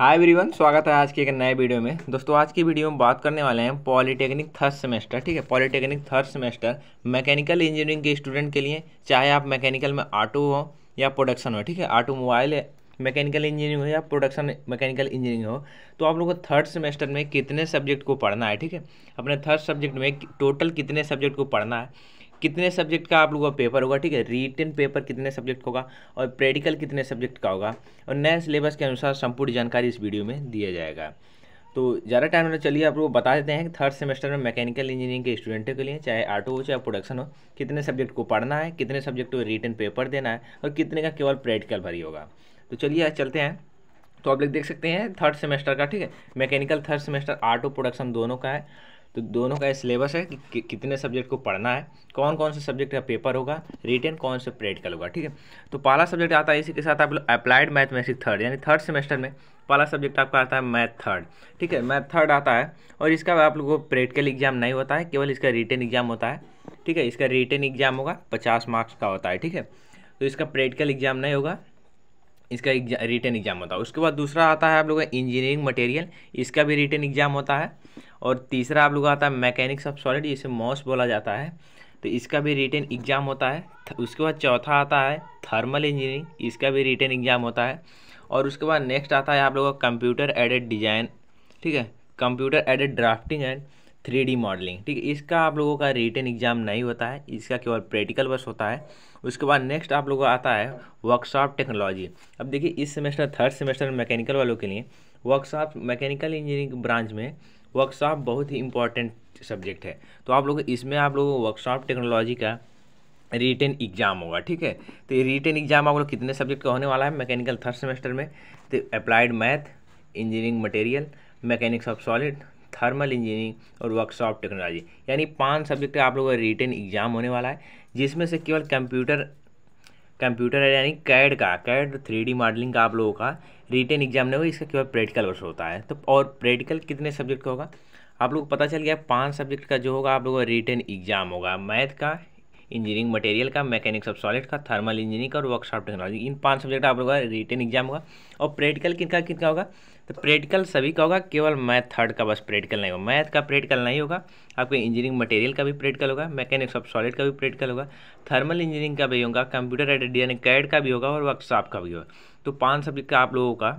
hi everyone स्वागत है आज के एक नए वीडियो में दोस्तों आज की वीडियो में बात करने वाले हैं पॉलिटेक्निक थर्ड सेमेस्टर ठीक है polytechnic third semester mechanical engineering के स्टूडेंट के लिए चाहे आप मैकेनिकल में ऑटो हो या प्रोडक्शन हो ठीक है ऑटो है मैकेनिकल इंजीनियरिंग हो या प्रोडक्शन मैकेनिकल इंजीनियरिंग हो तो आप लोगों को थर्ड सेमेस्टर में कितने सब्जेक्ट को पढ़ना है ठीक है अपने थर्ड सब्जेक्ट में टोटल कितने सब्जेक्ट को पढ़ना है कितने सब्जेक्ट का आप लोगों का पेपर होगा ठीक है रिटर्न पेपर कितने सब्जेक्ट होगा और प्रैक्टिकल कितने सब्जेक्ट का होगा और नए सिलेबस के अनुसार संपूर्ण जानकारी इस वीडियो में दिया जाएगा तो ज़्यादा टाइम होना चलिए आप लोग बता देते हैं कि थर्ड सेमेस्टर में मैकेनिकल इंजीनियरिंग के स्टूडेंटों के लिए चाहे आटो हो चाहे प्रोडक्शन हो कितने सब्जेक्ट को पढ़ना है कितने सब्जेक्ट को रिटर्न पेपर देना है और कितने का केवल प्रैक्टिकल भरी होगा तो चलिए चलते हैं तो आप लोग देख सकते हैं थर्ड सेमेस्टर का ठीक है mechanical third semester art production दोनों का है तो दोनों का सिलेबस है कि, कितने सब्जेक्ट को पढ़ना है कौन कौन से सब्जेक्ट का पेपर होगा रिटर्न कौन से प्रैक्टिकल होगा ठीक है तो पहला सब्जेक्ट आता है इसी के साथ आप लोग अप्लाइड मैथमेटिक्स थर्ड यानी थर्ड सेमेस्टर में पहला सब्जेक्ट आपका आता है मैथ थर्ड ठीक है मैथ थर्ड आता है और इसका आप लोगों को प्रैक्टिकल एग्जाम नहीं होता है केवल इसका रिटर्न एग्जाम होता है ठीक है इसका रिटर्न एग्जाम होगा पचास मार्क्स का होता है ठीक है तो इसका प्रैक्टिकल एग्जाम नहीं होगा इसका एग्जाम रिटर्न एग्जाम होता है उसके बाद दूसरा आता है आप लोगों का इंजीनियरिंग मटेरियल इसका भी रिटर्न एग्जाम होता है और तीसरा आप लोग आता है मैकेनिक्स ऑफ सॉलिड जिसे मॉस बोला जाता है तो इसका भी रिटर्न एग्ज़ाम होता है उसके बाद चौथा आता है थर्मल इंजीनियरिंग इसका भी रिटर्न एग्ज़ाम होता है और उसके बाद नेक्स्ट आता है आप लोगों का कंप्यूटर एडेड डिज़ाइन ठीक है computer aided drafting and three D modelling ठीक है इसका आप लोगों का रिटर्न एग्जाम नहीं होता है इसका केवल प्रैक्टिकल बस होता है उसके बाद नेक्स्ट आप लोगों का आता है वर्कशॉप टेक्नोलॉजी अब देखिए इस सेमेस्टर थर्ड सेमेस्टर मैकेनिकल वालों के लिए वर्कशॉप मैकेनिकल इंजीनियरिंग ब्रांच में वर्कशॉप बहुत ही इंपॉर्टेंट सब्जेक्ट है तो आप लोग इसमें आप लोग वर्कशॉप टेक्नोलॉजी का रिटर्न एग्जाम होगा ठीक है तो ये रिटर्न एग्जाम आप लोग कितने सब्जेक्ट का होने वाला है मैकेनिकल थर्ड सेमेस्टर में तो applied math engineering material mechanics of solid thermal engineering और वर्कशॉप टेक्नोलॉजी यानी पांच सब्जेक्ट का आप लोगों का रिटर्न एग्जाम होने वाला है जिसमें से केवल कंप्यूटर कंप्यूटर यानी कैड का कैड थ्री मॉडलिंग का आप लोगों का रिटर्न एग्जाम नहीं होगा इसका केवल प्रैक्टिकल वर्ष होता है तो और प्रैक्टिकल कितने सब्जेक्ट का होगा आप लोग को पता चल गया पाँच सब्जेक्ट का जो होगा आप लोगों का रिटर्न एग्जाम होगा मैथ का इंजीनियरिंग मटेरियल का मैकेनिक्स ऑफ सॉलिड का थर्मल इंजीनियरिंग का और वर्कशॉप टेक्नोलॉजी इन पांच सब्जेक्ट आप लोगों का रिटर्न एग्जाम होगा और प्रैक्टिकल किनका किनका होगा तो प्रैक्टिकल सभी का होगा केवल मैथ थर्ड का बस प्रैक्टिकल नहीं होगा मैथ का प्रैक्टिकल नहीं होगा आपके इंजीनियरिंग मटेरियल का भी प्रैक्टिकल होगा मैकेनिक्स ऑफ सॉलिड का भी प्रैक्टिकल होगा थर्मल इंजीनियरिंग का भी होगा कंप्यूटर एडेड कैड का भी होगा और वर्कशॉप का भी होगा तो पाँच सब्जेक्ट का आप लोगों का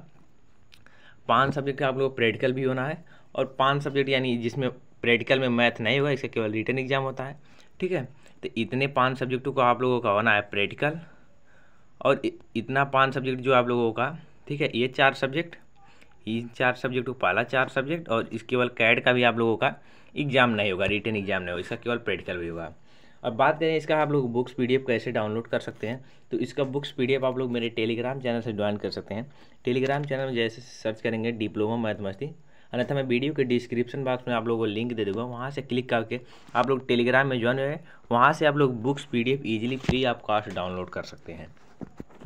पाँच सब्जेक्ट का आप लोगों को प्रैक्टिकल भी होना है और पाँच सब्जेक्ट यानी जिसमें प्रैक्टिकल में मैथ नहीं होगा इसका केवल रिटर्न एग्जाम होता है ठीक है तो इतने पाँच सब्जेक्टों को आप लोगों का होना है प्रैक्टिकल और इतना पाँच सब्जेक्ट जो आप लोगों का ठीक है ये चार सब्जेक्ट इन चार सब्जेक्ट को पहला चार सब्जेक्ट और इस केवल कैड का भी आप लोगों का एग्जाम नहीं होगा रिटर्न एग्जाम नहीं होगा इसका केवल प्रैक्टिकल भी होगा अब बात करें इसका आप लोग बुक्स पीडीएफ कैसे डाउनलोड कर सकते हैं तो इसका बुक्स पीडीएफ आप लोग मेरे टेलीग्राम चैनल से ज्वाइन कर सकते हैं टेलीग्राम चैनल में जैसे सर्च करेंगे डिप्लोमा मस्ती अन्यथा मैं वीडियो के डिस्क्रिप्शन बॉक्स में आप लोगों को लिंक दे दूंगा वहाँ से क्लिक करके आप लोग टेलीग्राम में ज्वाइन हुए वहाँ से आप लोग books P D easily free of cost download कर सकते हैं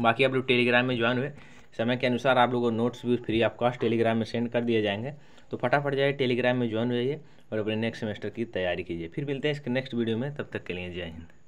बाकी आप लोग टेलीग्राम में ज्वाइन हुए समय के अनुसार आप लोगों को नोट्स भी फ्री ऑफ कॉस्ट टेलीग्राम में सेंड कर दिए जाएंगे तो फटाफट जाइए टेलीग्राम में ज्वाइन हो जाइए और अपने नेक्स्ट सेमेस्टर की तैयारी कीजिए फिर मिलते हैं इसके नेक्स्ट वीडियो में तब तक के लिए जय हिंद